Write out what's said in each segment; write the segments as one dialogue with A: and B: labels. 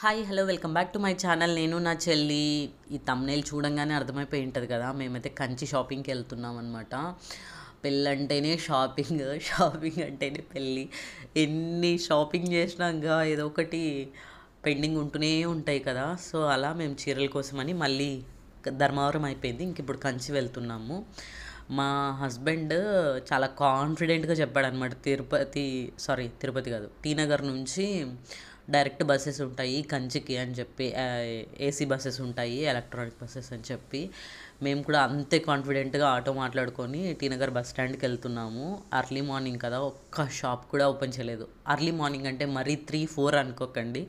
A: hi hello welcome back to my channel నేను నా చెల్లి ఈ తమ్నేల్ చూడంగానే అర్థమైపోయి ఉంటుంది కదా మేమైతే కంచి షాపింగ్కి వెళ్తున్నాం అనమాట పెళ్ళి అంటేనే షాపింగ్ షాపింగ్ అంటేనే పెళ్ళి ఎన్ని షాపింగ్ చేసినాక ఏదో ఒకటి పెండింగ్ ఉంటూనే ఉంటాయి కదా సో అలా మేము చీరల కోసమని మళ్ళీ ధర్మవరం అయిపోయింది ఇంక ఇప్పుడు కంచి వెళ్తున్నాము మా హస్బెండ్ చాలా కాన్ఫిడెంట్గా చెప్పాడు అనమాట తిరుపతి సారీ తిరుపతి కాదు టీనగర్ నుంచి డైరెక్ట్ బస్సెస్ ఉంటాయి కంచికి అని చెప్పి ఏసీ బస్సెస్ ఉంటాయి ఎలక్ట్రానిక్ బస్సెస్ అని చెప్పి మేము కూడా అంతే కాన్ఫిడెంట్గా ఆటో మాట్లాడుకొని టీనగర్ బస్ స్టాండ్కి వెళ్తున్నాము అర్లీ మార్నింగ్ కదా ఒక్క షాప్ కూడా ఓపెన్ చేయలేదు అర్లీ మార్నింగ్ అంటే మరీ త్రీ ఫోర్ అనుకోకండి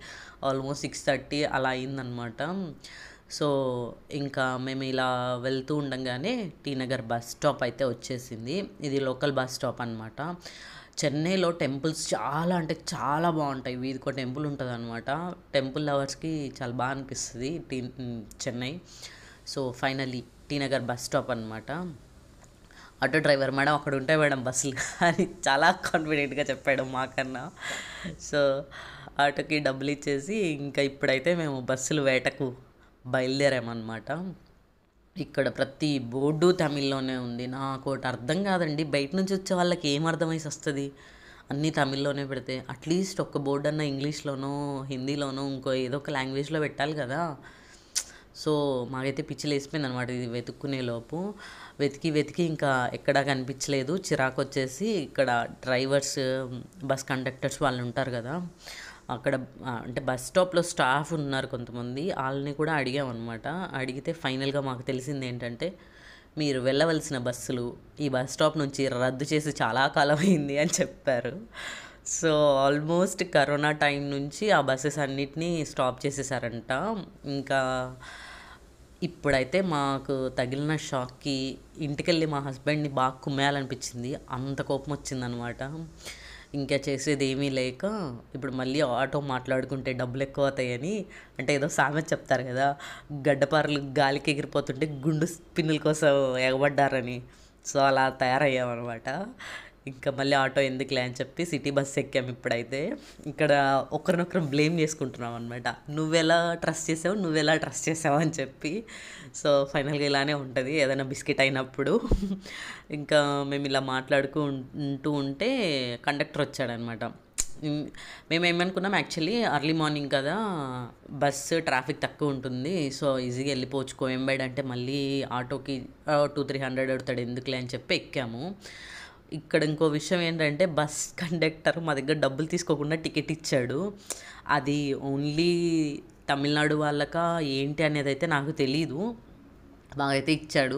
A: ఆల్మోస్ట్ సిక్స్ థర్టీ అలా అయిందనమాట సో ఇంకా మేము ఇలా వెళ్తూ ఉండగానే టీనగర్ బస్ స్టాప్ అయితే వచ్చేసింది ఇది లోకల్ బస్ స్టాప్ అనమాట చెన్నైలో టెంపుల్స్ చాలా అంటే చాలా బాగుంటాయి వీధికో టెంపుల్ ఉంటుంది అనమాట టెంపుల్ లవర్స్కి చాలా బాగా అనిపిస్తుంది T Chennai so finally T Nagar bus stop అనమాట ఆటో డ్రైవర్ మేడం అక్కడ ఉంటాయి మేడం బస్సులు అని చాలా కాన్ఫిడెంట్గా చెప్పాడు మాకన్నా సో ఆటోకి డబ్బులు ఇచ్చేసి ఇంకా ఇప్పుడైతే మేము బస్సులు వేటకు బయలుదేరామన్నమాట ఇక్కడ ప్రతి బోర్డు తమిళ్లోనే ఉంది నాకు ఒకటి అర్థం కాదండి బయట నుంచి వచ్చే వాళ్ళకి ఏం అర్థమైసి వస్తుంది అన్నీ తమిళ్లోనే పెడితే అట్లీస్ట్ ఒక్క బోర్డు అన్న ఇంగ్లీష్లోనో హిందీలోనో ఇంకో ఏదో ఒక లాంగ్వేజ్లో పెట్టాలి కదా సో మాకైతే పిచ్చి లేసిపోయింది అనమాట ఇది వెతుక్కునే లోపు వెతికి వెతికి ఇంకా ఎక్కడా కనిపించలేదు చిరాకు వచ్చేసి ఇక్కడ డ్రైవర్స్ బస్ కండక్టర్స్ వాళ్ళు ఉంటారు కదా అక్కడ అంటే బస్ స్టాప్లో స్టాఫ్ ఉన్నారు కొంతమంది వాళ్ళని కూడా అడిగామన్నమాట అడిగితే ఫైనల్గా మాకు తెలిసింది ఏంటంటే మీరు వెళ్ళవలసిన బస్సులు ఈ బస్ స్టాప్ నుంచి రద్దు చేసి చాలా కాలం అయింది అని చెప్పారు సో ఆల్మోస్ట్ కరోనా టైం నుంచి ఆ బస్సెస్ అన్నిటినీ స్టాప్ చేసేసారంట ఇంకా ఇప్పుడైతే మాకు తగిలిన షాక్కి ఇంటికెళ్ళి మా హస్బెండ్ని బాగా కుమ్మేయాలనిపించింది అంత కోపం వచ్చిందనమాట ఇంకా చేసేది ఏమీ లేక ఇప్పుడు మళ్ళీ ఆటో మాట్లాడుకుంటే డబ్బులు ఎక్కువ అవుతాయని అంటే ఏదో సామెత చెప్తారు కదా గడ్డపారలు గాలికి ఎగిరిపోతుంటే గుండు పిన్నుల కోసం ఎగబడ్డారని సో అలా తయారయ్యామన్నమాట ఇంకా మళ్ళీ ఆటో ఎందుకులే అని చెప్పి సిటీ బస్ ఎక్కాము ఇప్పుడైతే ఇక్కడ ఒకరినొకరు బ్లేమ్ చేసుకుంటున్నాం అనమాట నువ్వెలా ట్రస్ట్ చేసావు నువ్వెలా ట్రస్ట్ చేసావు అని చెప్పి సో ఫైనల్గా ఇలానే ఉంటుంది ఏదైనా బిస్కెట్ అయినప్పుడు ఇంకా మేము ఇలా మాట్లాడుకుంటూ ఉంటే కండక్టర్ వచ్చాడనమాట మేము ఏమనుకున్నాం యాక్చువల్లీ అర్లీ మార్నింగ్ కదా బస్సు ట్రాఫిక్ తక్కువ ఉంటుంది సో ఈజీగా వెళ్ళిపోవచ్చు కోయంబేడ్ అంటే మళ్ళీ ఆటోకి టూ త్రీ హండ్రెడ్ అవుతాడు ఎందుకులే అని చెప్పి ఎక్కాము ఇక్కడ ఇంకో విషయం ఏంటంటే బస్ కండక్టర్ మా దగ్గర డబ్బులు తీసుకోకుండా టికెట్ ఇచ్చాడు అది ఓన్లీ తమిళనాడు వాళ్ళక ఏంటి అనేది అయితే నాకు తెలీదు బాగైతే ఇచ్చాడు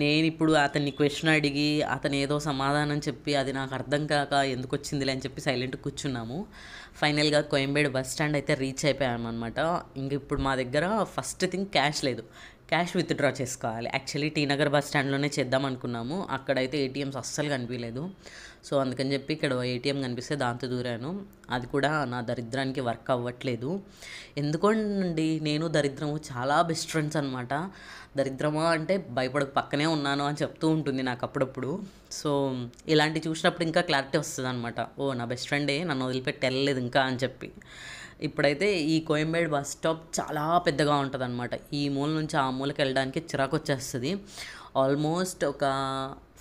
A: నేను ఇప్పుడు అతన్ని క్వశ్చన్ అడిగి అతను ఏదో సమాధానం చెప్పి అది నాకు అర్థం కాక ఎందుకు వచ్చిందిలే అని చెప్పి సైలెంట్ కూర్చున్నాము ఫైనల్గా కోయంబేడు బస్ స్టాండ్ అయితే రీచ్ అనమాట ఇంక ఇప్పుడు మా దగ్గర ఫస్ట్ థింగ్ క్యాష్ లేదు క్యాష్ విత్డ్రా చేసుకోవాలి యాక్చువల్లీ టీ నగర్ బస్ స్టాండ్లోనే చేద్దాం అనుకున్నాము అక్కడైతే ఏటీఎంస్ అస్సలు కనిపించలేదు సో అందుకని చెప్పి ఇక్కడ ఏటీఎం కనిపిస్తే దాంతో దూరాను అది కూడా నా దరిద్రానికి వర్క్ అవ్వట్లేదు ఎందుకోండి నేను దరిద్రము చాలా బెస్ట్ ఫ్రెండ్స్ అనమాట దరిద్రమా అంటే భయపడక పక్కనే ఉన్నాను అని చెప్తూ ఉంటుంది నాకు అప్పుడప్పుడు సో ఇలాంటి చూసినప్పుడు ఇంకా క్లారిటీ వస్తుంది అనమాట ఓ నా బెస్ట్ ఫ్రెండే నన్ను వదిలిపెట్టి వెళ్ళలేదు ఇంకా అని చెప్పి ఇప్పుడైతే ఈ కోయంబేడ్ బస్ స్టాప్ చాలా పెద్దగా ఉంటుంది అనమాట ఈ మూల నుంచి ఆ మూలకి వెళ్ళడానికి చిరాకు వచ్చేస్తుంది ఆల్మోస్ట్ ఒక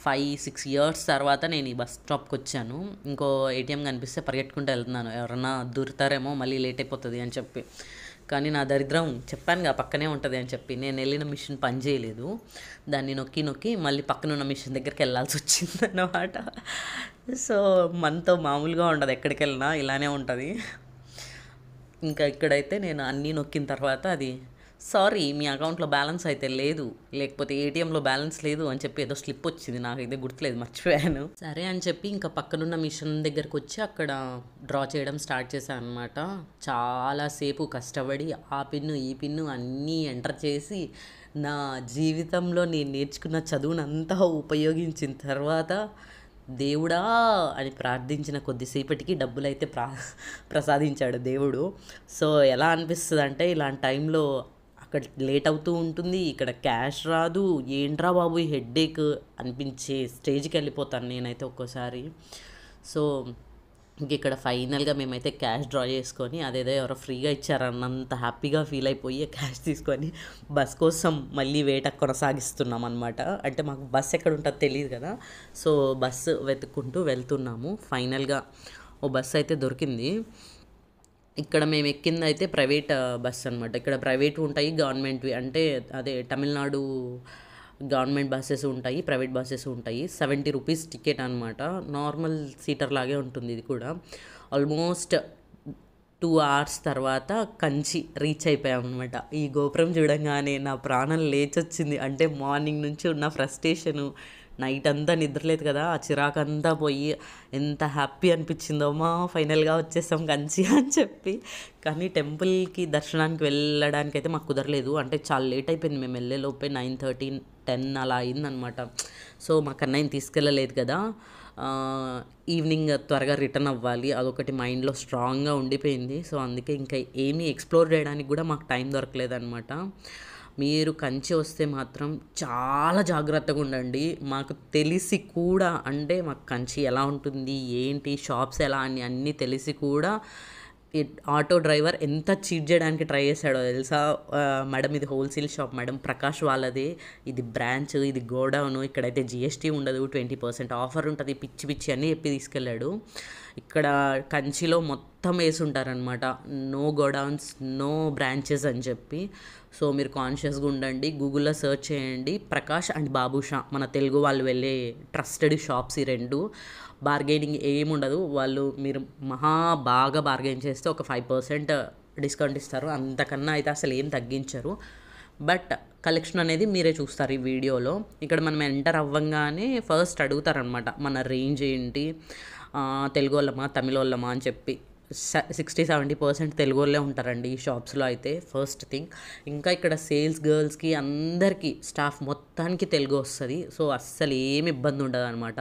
A: ఫైవ్ సిక్స్ ఇయర్స్ తర్వాత నేను ఈ బస్ స్టాప్కి వచ్చాను ఇంకో ఏటీఎం కనిపిస్తే పరిగెట్టుకుంటూ వెళ్తున్నాను ఎవరన్నా దూరుతారేమో మళ్ళీ లేట్ అయిపోతుంది అని చెప్పి కానీ నా దరిద్రం చెప్పాను పక్కనే ఉంటుంది అని చెప్పి నేను వెళ్ళిన మిషన్ పని చేయలేదు దాన్ని నొక్కి నొక్కి మళ్ళీ పక్కన ఉన్న మిషన్ దగ్గరికి వెళ్ళాల్సి వచ్చింది అన్నమాట సో మనతో మామూలుగా ఉండదు ఎక్కడికి వెళ్ళినా ఇలానే ఉంటుంది ఇంకా ఇక్కడైతే నేను అన్నీ నొక్కిన తర్వాత అది సారీ మీ అకౌంట్లో బ్యాలెన్స్ అయితే లేదు లేకపోతే ఏటీఎంలో బ్యాలెన్స్ లేదు అని చెప్పి ఏదో స్లిప్ వచ్చింది నాకు నాకైతే గుర్తులేదు మర్చిపోయాను సరే అని చెప్పి ఇంకా పక్కనున్న మిషన్ దగ్గరకు వచ్చి అక్కడ డ్రా చేయడం స్టార్ట్ చేశాను అనమాట చాలాసేపు కష్టపడి ఆ పిన్ను ఈ పిన్ను అన్నీ ఎంటర్ చేసి నా జీవితంలో నేను నేర్చుకున్న చదువునంతా ఉపయోగించిన తర్వాత దేవుడా అని ప్రార్థించిన కొద్దిసేపటికి డబ్బులైతే ప్రా ప్రసాదించాడు దేవుడు సో ఎలా అనిపిస్తుంది అంటే ఇలాంటి టైంలో అక్కడ లేట్ అవుతూ ఉంటుంది ఇక్కడ క్యాష్ రాదు ఏంట్రా బాబు ఈ ఏక్ అనిపించే స్టేజ్కి వెళ్ళిపోతాను నేనైతే ఒక్కోసారి సో ఇంక ఇక్కడ ఫైనల్గా మేమైతే క్యాష్ డ్రా చేసుకొని అదేదో ఎవరో ఫ్రీగా ఇచ్చారన్నంత హ్యాపీగా ఫీల్ అయిపోయి క్యాష్ తీసుకొని బస్ కోసం మళ్ళీ వేట కొనసాగిస్తున్నాం అనమాట అంటే మాకు బస్ ఎక్కడ ఉంటుందో తెలియదు కదా సో బస్సు వెతుక్కుంటూ వెళ్తున్నాము ఫైనల్గా ఓ బస్సు అయితే దొరికింది ఇక్కడ మేము ఎక్కింది అయితే ప్రైవేట్ బస్ అనమాట ఇక్కడ ప్రైవేట్ ఉంటాయి గవర్నమెంట్వి అంటే అదే తమిళనాడు గవర్నమెంట్ బస్సెస్ ఉంటాయి ప్రైవేట్ బస్సెస్ ఉంటాయి సెవెంటీ రూపీస్ టికెట్ అనమాట నార్మల్ సీటర్ లాగే ఉంటుంది ఇది కూడా ఆల్మోస్ట్ టూ అవర్స్ తర్వాత కంచి రీచ్ అయిపోయాం అనమాట ఈ గోపురం చూడంగానే నా ప్రాణం లేచొచ్చింది అంటే మార్నింగ్ నుంచి ఉన్న ఫ్రస్టేషను నైట్ అంతా నిద్రలేదు కదా ఆ చిరాకంతా పోయి ఎంత హ్యాపీ అనిపించిందో మా ఫైనల్గా వచ్చేసాం కంచి అని చెప్పి కానీ టెంపుల్కి దర్శనానికి వెళ్ళడానికి అయితే మాకు కుదరలేదు అంటే చాలా లేట్ అయిపోయింది మేము వెళ్ళేలోపే నైన్ థర్టీ టెన్ అలా అయిందనమాట సో మా కన్నయ్యని తీసుకెళ్ళలేదు కదా ఈవినింగ్ త్వరగా రిటర్న్ అవ్వాలి అదొకటి మైండ్లో స్ట్రాంగ్గా ఉండిపోయింది సో అందుకే ఇంకా ఏమీ ఎక్స్ప్లోర్ చేయడానికి కూడా మాకు టైం దొరకలేదనమాట మీరు కంచి వస్తే మాత్రం చాలా జాగ్రత్తగా ఉండండి మాకు తెలిసి కూడా అంటే మాకు కంచి ఎలా ఉంటుంది ఏంటి షాప్స్ ఎలా అని అన్నీ తెలిసి కూడా ఆటో డ్రైవర్ ఎంత చీట్ చేయడానికి ట్రై చేశాడో తెలుసా మేడం ఇది హోల్సేల్ షాప్ మేడం ప్రకాష్ వాళ్ళది ఇది బ్రాంచ్ ఇది గోడౌన్ ఇక్కడైతే జిఎస్టీ ఉండదు ట్వంటీ పర్సెంట్ ఆఫర్ ఉంటుంది పిచ్చి పిచ్చి అని చెప్పి తీసుకెళ్ళాడు ఇక్కడ కంచిలో మొత్తం వేసి ఉంటారనమాట నో గోడౌన్స్ నో బ్రాంచెస్ అని చెప్పి సో మీరు కాన్షియస్గా ఉండండి గూగుల్లో సెర్చ్ చేయండి ప్రకాష్ అండ్ బాబుషా మన తెలుగు వాళ్ళు వెళ్ళే ట్రస్టెడ్ షాప్స్ ఈ రెండు బార్గెనింగ్ ఏముండదు వాళ్ళు మీరు మహా బాగా బార్గెన్ చేస్తే ఒక ఫైవ్ పర్సెంట్ డిస్కౌంట్ ఇస్తారు అంతకన్నా అయితే అసలు ఏం తగ్గించరు బట్ కలెక్షన్ అనేది మీరే చూస్తారు ఈ వీడియోలో ఇక్కడ మనం ఎంటర్ అవ్వంగానే ఫస్ట్ అడుగుతారనమాట మన రేంజ్ ఏంటి తెలుగు వాళ్ళమా తమిళ వాళ్ళమా అని చెప్పి సిక్స్టీ సెవెంటీ పర్సెంట్ తెలుగు వాళ్ళే ఉంటారండి ఈ షాప్స్లో అయితే ఫస్ట్ థింగ్ ఇంకా ఇక్కడ సేల్స్ గర్ల్స్కి అందరికీ స్టాఫ్ మొత్తానికి తెలుగు వస్తుంది సో అస్సలు ఏమి ఇబ్బంది ఉండదు అనమాట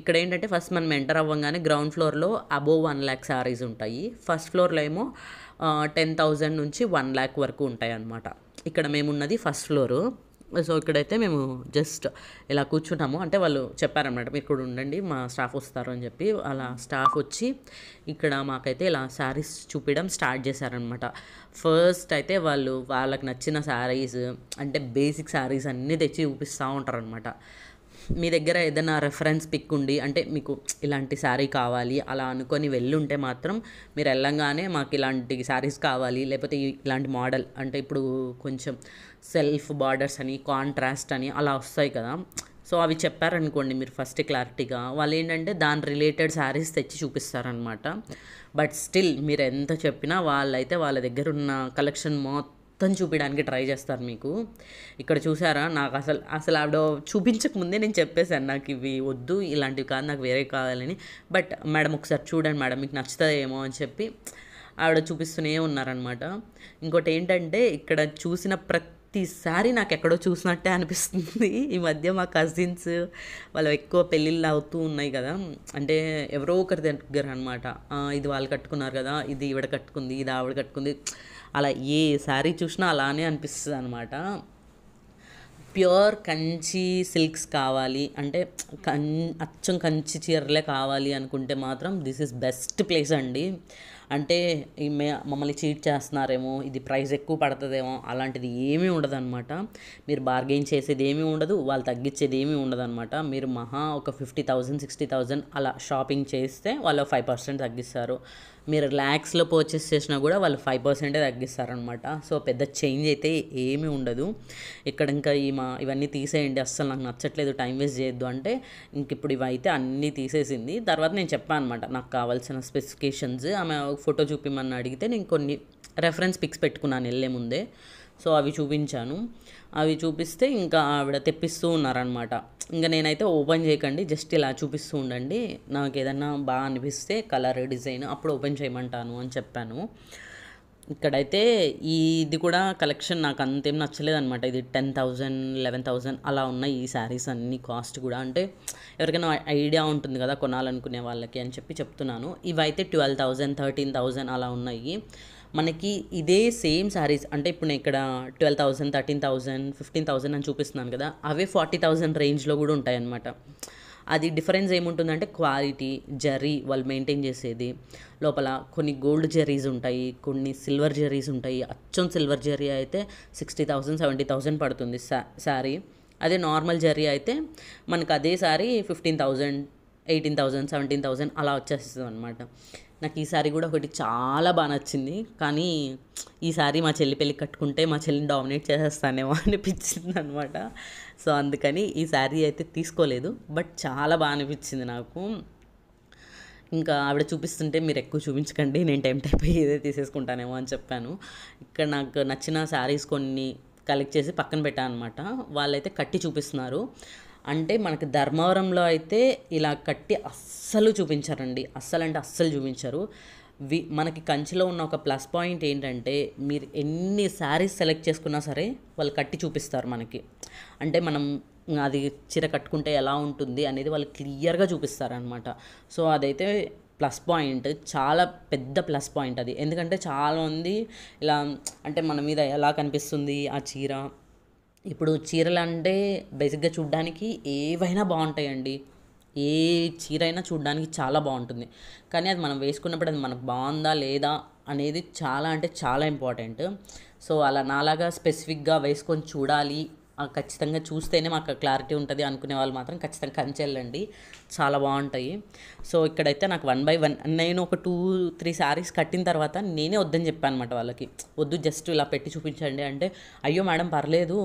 A: ఇక్కడ ఏంటంటే ఫస్ట్ మనం ఎంటర్ అవ్వగానే గ్రౌండ్ ఫ్లోర్లో అబోవ్ వన్ ల్యాక్ శారీస్ ఉంటాయి ఫస్ట్ ఫ్లోర్లో ఏమో టెన్ థౌజండ్ నుంచి వన్ ల్యాక్ వరకు ఉంటాయి అనమాట ఇక్కడ మేమున్నది ఫస్ట్ ఫ్లోరు సో ఇక్కడైతే మేము జస్ట్ ఇలా కూర్చున్నాము అంటే వాళ్ళు చెప్పారనమాట మీరు కూడా ఉండండి మా స్టాఫ్ వస్తారు అని చెప్పి అలా స్టాఫ్ వచ్చి ఇక్కడ మాకైతే ఇలా శారీస్ చూపించడం స్టార్ట్ చేశారనమాట ఫస్ట్ అయితే వాళ్ళు వాళ్ళకి నచ్చిన శారీస్ అంటే బేసిక్ శారీస్ అన్నీ తెచ్చి చూపిస్తూ ఉంటారనమాట మీ దగ్గర ఏదైనా రెఫరెన్స్ పిక్ ఉండి అంటే మీకు ఇలాంటి శారీ కావాలి అలా అనుకొని వెళ్ళుంటే మాత్రం మీరు వెళ్ళంగానే మాకు ఇలాంటి శారీస్ కావాలి లేకపోతే ఇలాంటి మోడల్ అంటే ఇప్పుడు కొంచెం సెల్ఫ్ బార్డర్స్ అని కాంట్రాస్ట్ అని అలా వస్తాయి కదా సో అవి చెప్పారనుకోండి మీరు ఫస్ట్ క్లారిటీగా వాళ్ళు ఏంటంటే దాని రిలేటెడ్ శారీస్ తెచ్చి చూపిస్తారనమాట బట్ స్టిల్ మీరు ఎంత చెప్పినా వాళ్ళైతే వాళ్ళ దగ్గర ఉన్న కలెక్షన్ మొత్తం మొత్తం చూపించడానికి ట్రై చేస్తారు మీకు ఇక్కడ చూసారా నాకు అసలు అసలు ఆవిడ చూపించక ముందే నేను చెప్పేశాను నాకు ఇవి వద్దు ఇలాంటివి కాదు నాకు వేరే కావాలని బట్ మేడం ఒకసారి చూడండి మేడం మీకు నచ్చుతుందేమో అని చెప్పి ఆవిడ చూపిస్తూనే ఉన్నారనమాట ఇంకోటి ఏంటంటే ఇక్కడ చూసిన ప్రతిసారి నాకు ఎక్కడో చూసినట్టే అనిపిస్తుంది ఈ మధ్య మా కజిన్స్ వాళ్ళు ఎక్కువ పెళ్ళిళ్ళు అవుతూ ఉన్నాయి కదా అంటే ఎవరో ఒకరి దగ్గర అనమాట ఇది వాళ్ళు కట్టుకున్నారు కదా ఇది ఈవిడ కట్టుకుంది ఇది ఆవిడ కట్టుకుంది అలా ఏ శారీ చూసినా అలానే అనిపిస్తుంది అనమాట ప్యూర్ కంచి సిల్క్స్ కావాలి అంటే కం అచ్చం కంచి చీరలే కావాలి అనుకుంటే మాత్రం దిస్ ఇస్ బెస్ట్ ప్లేస్ అండి అంటే మమ్మల్ని చీట్ చేస్తున్నారేమో ఇది ప్రైస్ ఎక్కువ పడుతుందేమో అలాంటిది ఏమీ అనమాట మీరు బార్గెయిన్ చేసేది ఏమీ ఉండదు వాళ్ళు తగ్గించేది ఏమీ అనమాట మీరు మహా ఒక ఫిఫ్టీ థౌజండ్ సిక్స్టీ థౌజండ్ అలా షాపింగ్ చేస్తే వాళ్ళు ఫైవ్ పర్సెంట్ తగ్గిస్తారు మీరు ల్యాక్స్లో పర్చేస్ చేసినా కూడా వాళ్ళు ఫైవ్ పర్సెంటే తగ్గిస్తారనమాట సో పెద్ద చేంజ్ అయితే ఏమీ ఉండదు ఇక్కడ ఇంకా ఈ మా ఇవన్నీ తీసేయండి అస్సలు నాకు నచ్చట్లేదు టైం వేస్ట్ చేయొద్దు అంటే ఇంక ఇప్పుడు ఇవైతే అన్నీ తీసేసింది తర్వాత నేను చెప్పాను అనమాట నాకు కావాల్సిన స్పెసిఫికేషన్స్ ఆమె ఫోటో చూపిమన్నా అడిగితే నేను కొన్ని రెఫరెన్స్ పిక్స్ పెట్టుకున్నాను వెళ్ళే ముందే సో అవి చూపించాను అవి చూపిస్తే ఇంకా ఆవిడ తెప్పిస్తూ ఉన్నారనమాట ఇంకా నేనైతే ఓపెన్ చేయకండి జస్ట్ ఇలా చూపిస్తూ ఉండండి నాకు ఏదన్నా బాగా అనిపిస్తే కలర్ డిజైన్ అప్పుడు ఓపెన్ చేయమంటాను అని చెప్పాను ఇక్కడైతే ఇది కూడా కలెక్షన్ నాకు అంతేం అనమాట ఇది టెన్ థౌజండ్ లెవెన్ థౌజండ్ అలా ఉన్నాయి ఈ శారీస్ అన్ని కాస్ట్ కూడా అంటే ఎవరికైనా ఐడియా ఉంటుంది కదా కొనాలనుకునే వాళ్ళకి అని చెప్పి చెప్తున్నాను ఇవైతే ట్వెల్వ్ థౌజండ్ థర్టీన్ థౌజండ్ అలా ఉన్నాయి మనకి ఇదే సేమ్ శారీస్ అంటే ఇప్పుడు నేను ఇక్కడ twelve thousand thirteen thousand fifteen thousand అని చూపిస్తున్నాను కదా అవే ఫార్టీ థౌజండ్ రేంజ్లో కూడా ఉంటాయన్నమాట అది డిఫరెన్స్ ఏముంటుందంటే క్వాలిటీ జరీ వాళ్ళు మెయింటైన్ చేసేది లోపల కొన్ని గోల్డ్ జరీస్ ఉంటాయి కొన్ని సిల్వర్ జరీస్ ఉంటాయి అచ్చం సిల్వర్ జరీ అయితే సిక్స్టీ థౌసండ్ సెవెంటీ థౌసండ్ పడుతుంది సా శారీ అదే నార్మల్ జరీ అయితే మనకు అదే sari fifteen thousand eighteen thousand seventeen thousand అలా వచ్చేస్తుంది అనమాట నాకు ఈ సారీ కూడా ఒకటి చాలా బాగా నచ్చింది కానీ ఈసారి మా చెల్లి పెళ్ళి కట్టుకుంటే మా చెల్లిని డామినేట్ చేసేస్తానేమో అనిపించింది అనమాట సో అందుకని ఈ శారీ అయితే తీసుకోలేదు బట్ చాలా బాగా అనిపించింది నాకు ఇంకా ఆవిడ చూపిస్తుంటే మీరు ఎక్కువ చూపించకండి నేను టైం టైప్ ఏదో తీసేసుకుంటానేమో అని చెప్పాను ఇక్కడ నాకు నచ్చిన శారీస్ కొన్ని కలెక్ట్ చేసి పక్కన పెట్టాను అనమాట వాళ్ళైతే కట్టి చూపిస్తున్నారు అంటే మనకి ధర్మవరంలో అయితే ఇలా కట్టి అస్సలు చూపించారండి అస్సలు అంటే అస్సలు చూపించారు వి మనకి కంచిలో ఉన్న ఒక ప్లస్ పాయింట్ ఏంటంటే మీరు ఎన్ని శారీస్ సెలెక్ట్ చేసుకున్నా సరే వాళ్ళు కట్టి చూపిస్తారు మనకి అంటే మనం అది చీర కట్టుకుంటే ఎలా ఉంటుంది అనేది వాళ్ళు క్లియర్గా చూపిస్తారనమాట సో అదైతే ప్లస్ పాయింట్ చాలా పెద్ద ప్లస్ పాయింట్ అది ఎందుకంటే చాలామంది ఇలా అంటే మన మీద ఎలా కనిపిస్తుంది ఆ చీర ఇప్పుడు చీరలు అంటే బేసిక్గా చూడ్డానికి ఏవైనా బాగుంటాయండి ఏ చీర అయినా చూడ్డానికి చాలా బాగుంటుంది కానీ అది మనం వేసుకున్నప్పుడు అది మనకు బాగుందా లేదా అనేది చాలా అంటే చాలా ఇంపార్టెంట్ సో అలా నాలాగా స్పెసిఫిక్గా వేసుకొని చూడాలి ఖచ్చితంగా చూస్తేనే మాకు క్లారిటీ ఉంటుంది అనుకునే వాళ్ళు మాత్రం ఖచ్చితంగా కంచెళ్ళండి చాలా బాగుంటాయి సో ఇక్కడైతే నాకు వన్ బై వన్ నేను ఒక టూ త్రీ శారీస్ కట్టిన తర్వాత నేనే వద్దని చెప్పాను అనమాట వాళ్ళకి వద్దు జస్ట్ ఇలా పెట్టి చూపించండి అంటే అయ్యో మేడం పర్లేదు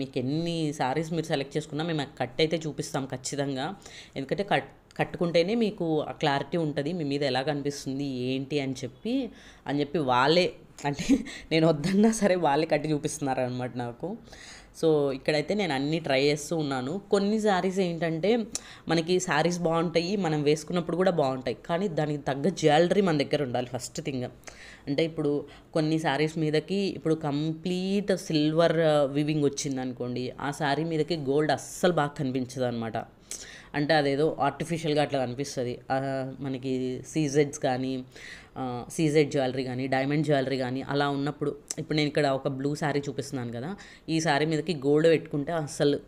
A: మీకు ఎన్ని శారీస్ మీరు సెలెక్ట్ చేసుకున్నా మేము కట్ అయితే చూపిస్తాం ఖచ్చితంగా ఎందుకంటే కట్ కట్టుకుంటేనే మీకు ఆ క్లారిటీ ఉంటుంది మీ మీద ఎలా కనిపిస్తుంది ఏంటి అని చెప్పి అని చెప్పి వాళ్ళే అంటే నేను వద్దన్నా సరే వాళ్ళే కట్టి చూపిస్తున్నారు అనమాట నాకు సో ఇక్కడైతే నేను అన్నీ ట్రై చేస్తూ ఉన్నాను కొన్ని శారీస్ ఏంటంటే మనకి శారీస్ బాగుంటాయి మనం వేసుకున్నప్పుడు కూడా బాగుంటాయి కానీ దానికి తగ్గ జ్యువెలరీ మన దగ్గర ఉండాలి ఫస్ట్ థింగ్ అంటే ఇప్పుడు కొన్ని శారీస్ మీదకి ఇప్పుడు కంప్లీట్ సిల్వర్ వివింగ్ వచ్చింది అనుకోండి ఆ శారీ మీదకి గోల్డ్ అస్సలు బాగా కనిపించదు అనమాట అంటే అదేదో ఆర్టిఫిషియల్గా అట్లా కనిపిస్తుంది మనకి సీజెడ్స్ కానీ సీజెడ్ జ్యువెలరీ కానీ డైమండ్ జ్యువెలరీ కానీ అలా ఉన్నప్పుడు ఇప్పుడు నేను ఇక్కడ ఒక బ్లూ శారీ చూపిస్తున్నాను కదా ఈ శారీ మీదకి గోల్డ్ పెట్టుకుంటే అసలు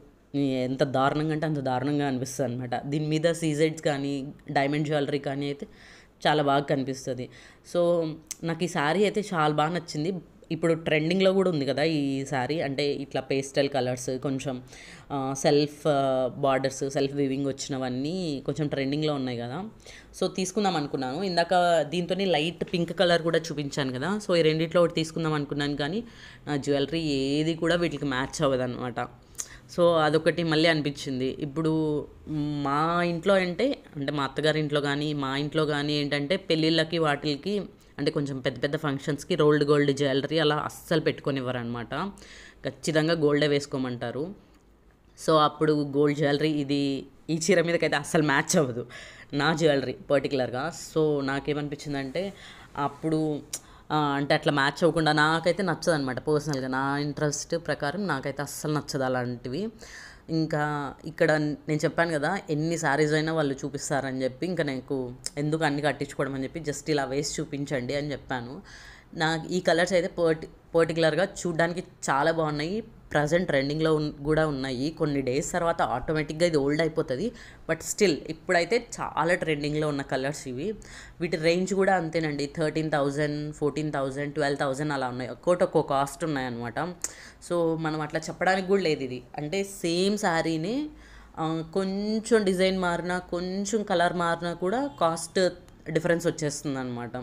A: ఎంత దారుణంగా అంటే అంత దారుణంగా అనిపిస్తుంది అనమాట దీని మీద సీజెడ్స్ కానీ డైమండ్ జ్యువెలరీ కానీ అయితే చాలా బాగా కనిపిస్తుంది సో నాకు ఈ శారీ అయితే చాలా బాగా నచ్చింది ఇప్పుడు ట్రెండింగ్లో కూడా ఉంది కదా ఈ సారీ అంటే ఇట్లా పేస్టల్ కలర్స్ కొంచెం సెల్ఫ్ బార్డర్స్ సెల్ఫ్ వివింగ్ వచ్చినవన్నీ కొంచెం ట్రెండింగ్లో ఉన్నాయి కదా సో తీసుకుందాం అనుకున్నాను ఇందాక దీంతోనే లైట్ పింక్ కలర్ కూడా చూపించాను కదా సో ఈ రెండిట్లో ఒకటి తీసుకుందాం అనుకున్నాను కానీ నా జ్యువెలరీ ఏది కూడా వీటికి మ్యాచ్ అవ్వదన్నమాట సో అదొకటి మళ్ళీ అనిపించింది ఇప్పుడు మా ఇంట్లో అంటే అంటే మా అత్తగారి ఇంట్లో కానీ మా ఇంట్లో కానీ ఏంటంటే పెళ్ళిళ్ళకి వాటికి అంటే కొంచెం పెద్ద పెద్ద ఫంక్షన్స్కి రోల్డ్ గోల్డ్ జ్యువెలరీ అలా అస్సలు పెట్టుకొనివ్వరు అనమాట ఖచ్చితంగా గోల్డే వేసుకోమంటారు సో అప్పుడు గోల్డ్ జ్యువెలరీ ఇది ఈ చీర మీదకైతే అస్సలు మ్యాచ్ అవ్వదు నా జ్యువెలరీ పర్టికులర్గా సో నాకేమనిపించిందంటే అప్పుడు అంటే అట్లా మ్యాచ్ అవ్వకుండా నాకైతే నచ్చదు అనమాట పర్సనల్గా నా ఇంట్రెస్ట్ ప్రకారం నాకైతే అస్సలు నచ్చదు అలాంటివి ఇంకా ఇక్కడ నేను చెప్పాను కదా ఎన్ని శారీస్ అయినా వాళ్ళు చూపిస్తారని చెప్పి ఇంకా నాకు ఎందుకు అన్ని కట్టించుకోవడం అని చెప్పి జస్ట్ ఇలా వేసి చూపించండి అని చెప్పాను నాకు ఈ కలర్స్ అయితే పర్టి పర్టికులర్గా చూడడానికి చాలా బాగున్నాయి ప్రజెంట్ ట్రెండింగ్లో కూడా ఉన్నాయి కొన్ని డేస్ తర్వాత ఆటోమేటిక్గా ఇది ఓల్డ్ అయిపోతుంది బట్ స్టిల్ ఇప్పుడైతే చాలా ట్రెండింగ్లో ఉన్న కలర్స్ ఇవి వీటి రేంజ్ కూడా అంతేనండి thirteen thousand fourteen thousand twelve thousand అలా ఉన్నాయి ఒక్కోటి ఒక్కో కాస్ట్ ఉన్నాయన్నమాట సో మనం అట్లా చెప్పడానికి కూడా లేదు ఇది అంటే సేమ్ శారీని కొంచెం డిజైన్ మారినా కొంచెం కలర్ మారినా కూడా కాస్ట్ డిఫరెన్స్ వచ్చేస్తుంది అనమాట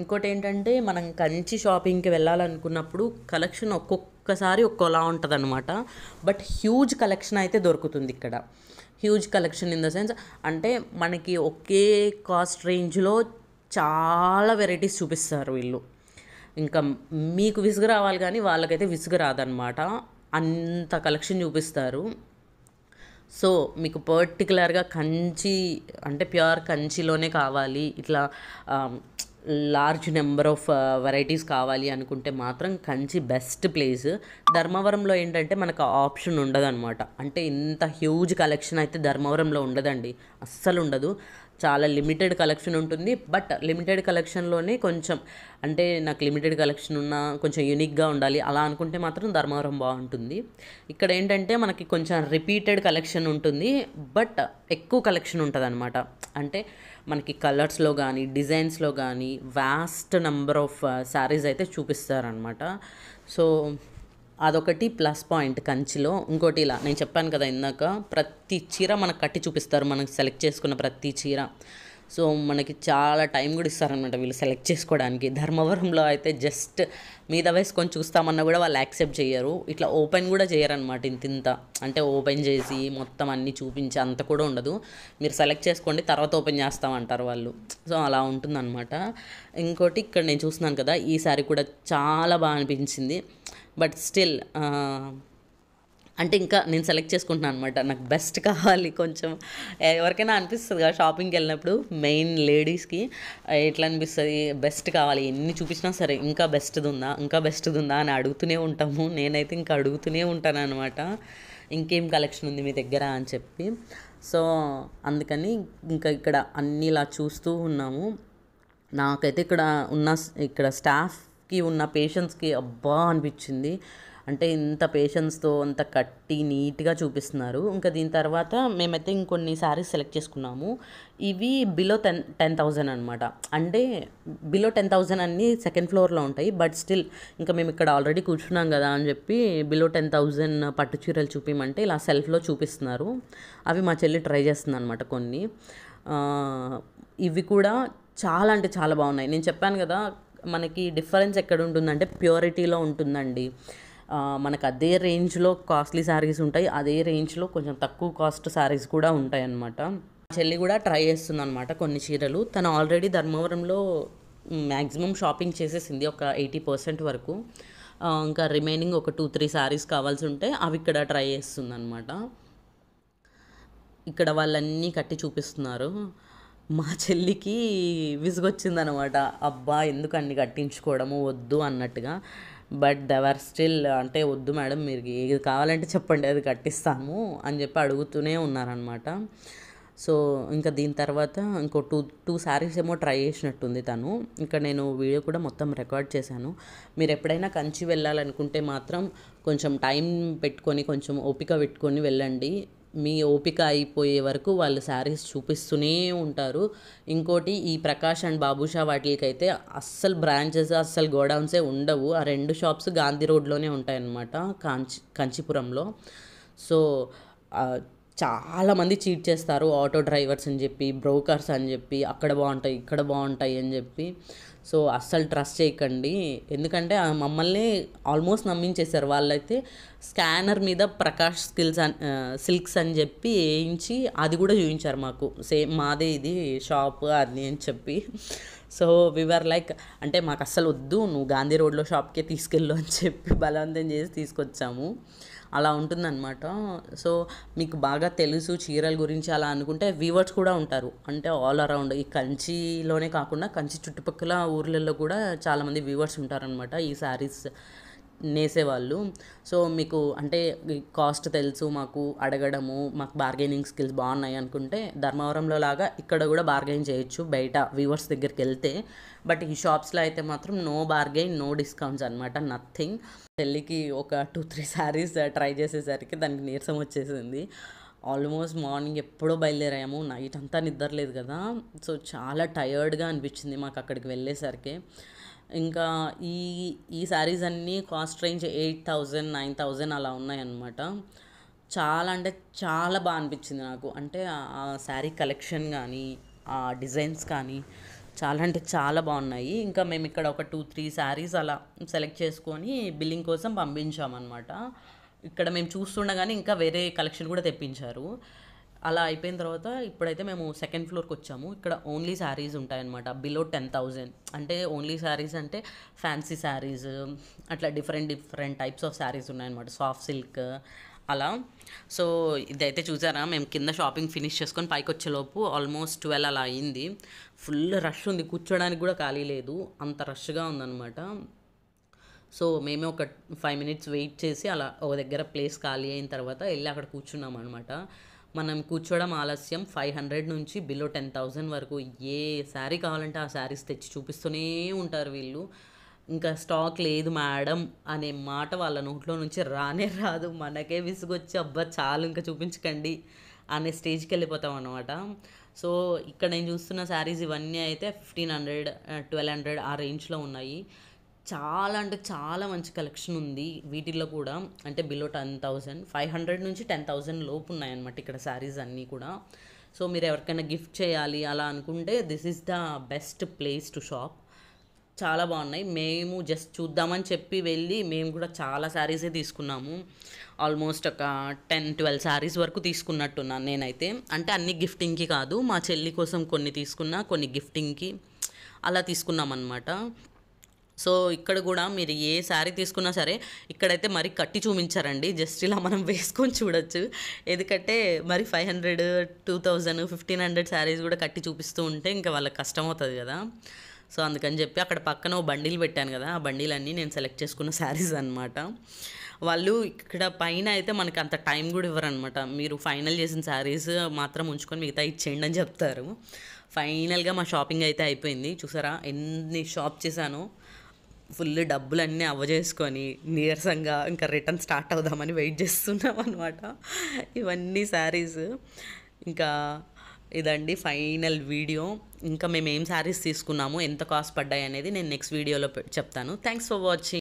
A: ఇంకోటి ఏంటంటే మనం కంచి షాపింగ్కి వెళ్ళాలనుకున్నప్పుడు కలెక్షన్ ఒక్కొక్క ఒక్కొక్కసారి ఒక్కోలా ఉంటుంది అనమాట బట్ హ్యూజ్ కలెక్షన్ అయితే దొరుకుతుంది ఇక్కడ huge collection in the sense అంటే మనకి ఒకే కాస్ట్ రేంజ్లో చాలా వెరైటీస్ చూపిస్తారు వీళ్ళు ఇంకా మీకు విసుగు రావాలి కానీ వాళ్ళకైతే విసుగు రాదనమాట అంత కలెక్షన్ చూపిస్తారు సో మీకు పర్టికులర్గా కంచి అంటే ప్యూర్ కంచిలోనే కావాలి ఇట్లా లార్జ్ నెంబర్ ఆఫ్ వెరైటీస్ కావాలి అనుకుంటే మాత్రం కంచి బెస్ట్ ప్లేస్ ధర్మవరంలో ఏంటంటే మనకు ఆప్షన్ ఉండదన్నమాట అంటే ఇంత హ్యూజ్ కలెక్షన్ అయితే ధర్మవరంలో ఉండదండి అస్సలు ఉండదు చాలా లిమిటెడ్ కలెక్షన్ ఉంటుంది బట్ లిమిటెడ్ కలెక్షన్లోనే కొంచెం అంటే నాకు లిమిటెడ్ కలెక్షన్ ఉన్న కొంచెం యూనిక్గా ఉండాలి అలా అనుకుంటే మాత్రం ధర్మవరం బాగుంటుంది ఇక్కడ ఏంటంటే మనకి కొంచెం రిపీటెడ్ కలెక్షన్ ఉంటుంది బట్ ఎక్కువ కలెక్షన్ ఉంటుంది అంటే మనకి కలర్స్లో కానీ డిజైన్స్లో కానీ vast number of saris uh, అయితే చూపిస్తారనమాట సో అదొకటి ప్లస్ పాయింట్ కంచిలో ఇంకోటి ఇలా నేను చెప్పాను కదా ఇందాక ప్రతి చీర మనకు కట్టి చూపిస్తారు మనం సెలెక్ట్ చేసుకున్న ప్రతి చీర సో మనకి చాలా టైం కూడా ఇస్తారనమాట వీళ్ళు సెలెక్ట్ చేసుకోవడానికి ధర్మవరంలో అయితే జస్ట్ మీద వేసుకొని చూస్తామన్నా కూడా వాళ్ళు యాక్సెప్ట్ చేయరు ఇట్లా ఓపెన్ కూడా చేయరనమాట ఇంత ఇంత అంటే ఓపెన్ చేసి మొత్తం అన్నీ చూపించి అంత కూడా ఉండదు మీరు సెలెక్ట్ చేసుకోండి తర్వాత ఓపెన్ చేస్తామంటారు వాళ్ళు సో అలా ఉంటుందన్నమాట ఇంకోటి ఇక్కడ నేను చూస్తున్నాను కదా ఈ కూడా చాలా బాగా అనిపించింది బట్ స్టిల్ అంటే ఇంకా నేను సెలెక్ట్ చేసుకుంటున్నాను అనమాట నాకు బెస్ట్ కావాలి కొంచెం ఎవరికైనా అనిపిస్తుంది కదా షాపింగ్కి వెళ్ళినప్పుడు మెయిన్ లేడీస్కి ఎట్లా అనిపిస్తుంది బెస్ట్ కావాలి ఎన్ని చూపించినా సరే ఇంకా బెస్ట్ది ఉందా ఇంకా బెస్ట్ది ఉందా అని అడుగుతూనే ఉంటాము నేనైతే ఇంకా అడుగుతూనే ఉంటాను అనమాట ఇంకేం కలెక్షన్ ఉంది మీ దగ్గర అని చెప్పి సో అందుకని ఇంకా ఇక్కడ అన్నీ ఇలా చూస్తూ ఉన్నాము నాకైతే ఇక్కడ ఉన్న ఇక్కడ స్టాఫ్కి ఉన్న పేషెంట్స్కి అబ్బా అనిపించింది అంటే ఇంత పేషెన్స్తో అంత కట్టి నీట్గా చూపిస్తున్నారు ఇంకా దీని తర్వాత మేమైతే ఇంకొన్ని శారీస్ సెలెక్ట్ చేసుకున్నాము ఇవి బిలో టెన్ టెన్ థౌజండ్ అనమాట అంటే బిలో టెన్ థౌజండ్ అన్ని సెకండ్ ఫ్లోర్లో ఉంటాయి బట్ స్టిల్ ఇంకా మేము ఇక్కడ ఆల్రెడీ కూర్చున్నాం కదా అని చెప్పి బిలో టెన్ థౌజండ్ పట్టు చీరలు చూపించమంటే ఇలా సెల్ఫ్లో చూపిస్తున్నారు అవి మా చెల్లి ట్రై చేస్తుంది అనమాట కొన్ని ఇవి కూడా చాలా అంటే చాలా బాగున్నాయి నేను చెప్పాను కదా మనకి డిఫరెన్స్ ఎక్కడ ఉంటుందంటే ప్యూరిటీలో ఉంటుందండి మనకు అదే రేంజ్లో కాస్ట్లీ శారీస్ ఉంటాయి అదే రేంజ్లో కొంచెం తక్కువ కాస్ట్ శారీస్ కూడా ఉంటాయి అన్నమాట చెల్లి కూడా ట్రై చేస్తుంది అనమాట కొన్ని చీరలు తను ఆల్రెడీ ధర్మవరంలో మ్యాక్సిమం షాపింగ్ చేసేసింది ఒక ఎయిటీ పర్సెంట్ వరకు ఇంకా రిమైనింగ్ ఒక టూ త్రీ శారీస్ కావాల్సి ఉంటే అవి ఇక్కడ ట్రై చేస్తుంది అనమాట ఇక్కడ వాళ్ళన్నీ కట్టి చూపిస్తున్నారు మా చెల్లికి విసుగొచ్చిందనమాట అబ్బా ఎందుకు అన్ని కట్టించుకోవడము వద్దు అన్నట్టుగా బట్ దెవర్ స్టిల్ అంటే వద్దు మేడం మీరు ఏది కావాలంటే చెప్పండి అది కట్టిస్తాము అని చెప్పి అడుగుతూనే ఉన్నారనమాట సో ఇంకా దీని తర్వాత ఇంకో టూ టూ శారీస్ ఏమో ట్రై చేసినట్టుంది తను ఇంకా నేను వీడియో కూడా మొత్తం రికార్డ్ చేశాను మీరు ఎప్పుడైనా కంచి వెళ్ళాలనుకుంటే మాత్రం కొంచెం టైం పెట్టుకొని కొంచెం ఓపిక పెట్టుకొని వెళ్ళండి మీ ఓపిక అయిపోయే వరకు వాళ్ళు శారీస్ చూపిస్తూనే ఉంటారు ఇంకోటి ఈ ప్రకాష్ అండ్ బాబుషా అయితే అస్సలు బ్రాంచెస్ అస్సలు గోడౌన్సే ఉండవు ఆ రెండు షాప్స్ గాంధీ రోడ్లోనే ఉంటాయన్నమాట కాంచి కంచిపురంలో సో చాలామంది చీట్ చేస్తారు ఆటో డ్రైవర్స్ అని చెప్పి బ్రోకర్స్ అని చెప్పి అక్కడ బాగుంటాయి ఇక్కడ బాగుంటాయి అని చెప్పి సో అస్సలు ట్రస్ట్ చేయకండి ఎందుకంటే మమ్మల్ని ఆల్మోస్ట్ నమ్మించేశారు వాళ్ళైతే స్కానర్ మీద ప్రకాష్ స్కిల్స్ సిల్క్స్ అని చెప్పి వేయించి అది కూడా చూపించారు మాకు సేమ్ మాదే ఇది షాప్ అది అని చెప్పి సో వివర్ లైక్ అంటే మాకు అస్సలు వద్దు నువ్వు గాంధీ రోడ్లో షాప్కే తీసుకెళ్ళు అని చెప్పి బలవంతం చేసి తీసుకొచ్చాము అలా ఉంటుందన్నమాట సో మీకు బాగా తెలుసు చీరల గురించి అలా అనుకుంటే వీవర్స్ కూడా ఉంటారు అంటే ఆల్ అరౌండ్ ఈ కంచిలోనే కాకుండా కంచి చుట్టుపక్కల ఊర్లలో కూడా చాలామంది వీవర్స్ ఉంటారనమాట ఈ శారీస్ నేసేవాళ్ళు సో మీకు అంటే కాస్ట్ తెలుసు మాకు అడగడము మాకు బార్గెనింగ్ స్కిల్స్ బాగున్నాయి అనుకుంటే ధర్మవరంలో లాగా ఇక్కడ కూడా బార్గెయిన్ చేయొచ్చు బయట వ్యూవర్స్ దగ్గరికి వెళ్తే బట్ ఈ షాప్స్లో అయితే మాత్రం నో బార్గెయిన్ నో డిస్కౌంట్స్ అనమాట నథింగ్ పెళ్ళికి ఒక టూ త్రీ శారీస్ ట్రై చేసేసరికి దానికి నీరసం వచ్చేసింది ఆల్మోస్ట్ మార్నింగ్ ఎప్పుడో బయలుదేరాము నైట్ అంతా నిద్రలేదు కదా సో చాలా టయర్డ్గా అనిపించింది మాకు అక్కడికి వెళ్ళేసరికి ఇంకా ఈ ఈ శారీస్ అన్నీ cost range eight thousand nine thousand అలా ఉన్నాయన్నమాట చాలా అంటే చాలా బాగా అనిపించింది నాకు అంటే ఆ శారీ కలెక్షన్ కానీ ఆ డిజైన్స్ కానీ చాలా అంటే చాలా బాగున్నాయి ఇంకా మేము ఇక్కడ ఒక టూ త్రీ శారీస్ అలా సెలెక్ట్ చేసుకొని బిల్లింగ్ కోసం పంపించామన్నమాట ఇక్కడ మేము చూస్తుండగానే ఇంకా వేరే కలెక్షన్ కూడా తెప్పించారు అలా అయిపోయిన తర్వాత ఇప్పుడైతే మేము సెకండ్ ఫ్లోర్కి వచ్చాము ఇక్కడ ఓన్లీ శారీస్ ఉంటాయన్నమాట బిలో టెన్ థౌజండ్ అంటే ఓన్లీ శారీస్ అంటే ఫ్యాన్సీ శారీస్ అట్లా different different types of saris ఉన్నాయన్నమాట సాఫ్ట్ సిల్క్ అలా సో ఇదైతే చూసారా మేము కింద షాపింగ్ ఫినిష్ చేసుకొని పైకి వచ్చేలోపు ఆల్మోస్ట్ ట్వెల్వ్ అలా అయింది ఫుల్ రష్ ఉంది కూర్చోడానికి కూడా ఖాళీ లేదు అంత రష్గా ఉందన్నమాట సో మేమే ఒక ఫైవ్ మినిట్స్ వెయిట్ చేసి అలా ఒక దగ్గర ప్లేస్ ఖాళీ అయిన తర్వాత వెళ్ళి అక్కడ కూర్చున్నాం అనమాట మనం కూర్చోవడం ఆలస్యం ఫైవ్ హండ్రెడ్ నుంచి బిలో టెన్ థౌజండ్ వరకు ఏ శారీ కావాలంటే ఆ శారీస్ తెచ్చి చూపిస్తూనే ఉంటారు వీళ్ళు ఇంకా స్టాక్ లేదు మేడం అనే మాట వాళ్ళ నోట్లో నుంచి రానే రాదు మనకే విసుగొచ్చి అబ్బా చాలు ఇంకా చూపించకండి అనే స్టేజ్కి వెళ్ళిపోతాం అనమాట సో ఇక్కడ నేను చూస్తున్న శారీస్ ఇవన్నీ అయితే ఫిఫ్టీన్ హండ్రెడ్ ట్వెల్వ్ హండ్రెడ్ ఆ రేంజ్లో ఉన్నాయి చాలా అంటే చాలా మంచి కలెక్షన్ ఉంది వీటిల్లో కూడా అంటే below ten thousand five hundred నుంచి టెన్ థౌజండ్ లోపు ఉన్నాయన్నమాట ఇక్కడ శారీస్ అన్నీ కూడా సో మీరు ఎవరికైనా గిఫ్ట్ చేయాలి అలా అనుకుంటే this is the best place to shop చాలా బాగున్నాయి మేము జస్ట్ చూద్దామని చెప్పి వెళ్ళి మేము కూడా చాలా శారీసే తీసుకున్నాము ఆల్మోస్ట్ ఒక టెన్ ట్వెల్వ్ శారీస్ వరకు తీసుకున్నట్టున్నాను నేనైతే అంటే అన్ని గిఫ్టింగ్కి కాదు మా చెల్లి కోసం కొన్ని తీసుకున్నా కొన్ని గిఫ్టింగ్కి అలా తీసుకున్నాం అనమాట సో ఇక్కడ కూడా మీరు ఏ శారీ తీసుకున్నా సరే ఇక్కడైతే మరి కట్టి చూపించారండి జస్ట్ ఇలా మనం వేసుకొని చూడొచ్చు ఎందుకంటే మరి five hundred two thousand fifteen hundred saris కూడా కట్టి చూపిస్తూ ఉంటే ఇంకా వాళ్ళకి కష్టం అవుతుంది కదా సో అందుకని చెప్పి అక్కడ పక్కన ఓ బండిలు పెట్టాను కదా ఆ బండిలన్నీ నేను సెలెక్ట్ చేసుకున్న శారీస్ అనమాట వాళ్ళు ఇక్కడ పైన అయితే మనకి అంత టైం కూడా ఇవ్వరనమాట మీరు ఫైనల్ చేసిన శారీస్ మాత్రం ఉంచుకొని మిగతా ఇచ్చేయండి అని చెప్తారు ఫైనల్గా మా షాపింగ్ అయితే అయిపోయింది చూసారా ఎన్ని షాప్ చేశానో ఫుల్ డబ్బులన్నీ అవ్వజేసుకొని నీరసంగా ఇంకా రిటర్న్ స్టార్ట్ అవుదామని వెయిట్ చేస్తున్నాం అనమాట ఇవన్నీ శారీస్ ఇంకా ఇదండి ఫైనల్ వీడియో ఇంకా మేము ఏం శారీస్ తీసుకున్నాము ఎంత కాస్ట్ పడ్డాయి అనేది నేను నెక్స్ట్ వీడియోలో చెప్తాను థ్యాంక్స్ ఫర్ వాచింగ్